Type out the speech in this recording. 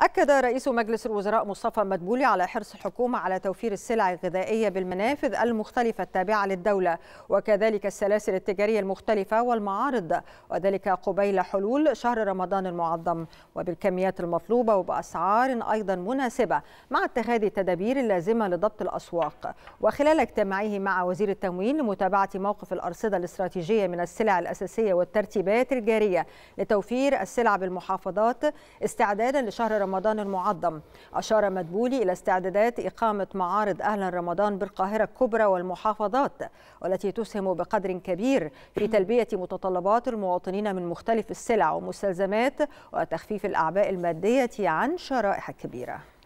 أكد رئيس مجلس الوزراء مصطفى مدبولي على حرص الحكومة على توفير السلع الغذائية بالمنافذ المختلفة التابعة للدولة وكذلك السلاسل التجارية المختلفة والمعارض وذلك قبيل حلول شهر رمضان المعظم وبالكميات المطلوبة وبأسعار أيضا مناسبة مع اتخاذ التدابير اللازمة لضبط الأسواق وخلال اجتماعه مع وزير التموين لمتابعة موقف الأرصدة الاستراتيجية من السلع الأساسية والترتيبات الجارية لتوفير السلع بالمحافظات استعدادا لشهر رمضان رمضان المعظم أشار مدبولي إلى استعدادات إقامة معارض أهلا رمضان بالقاهرة الكبرى والمحافظات والتي تسهم بقدر كبير في تلبية متطلبات المواطنين من مختلف السلع والمستلزمات وتخفيف الأعباء المادية عن شرائح كبيرة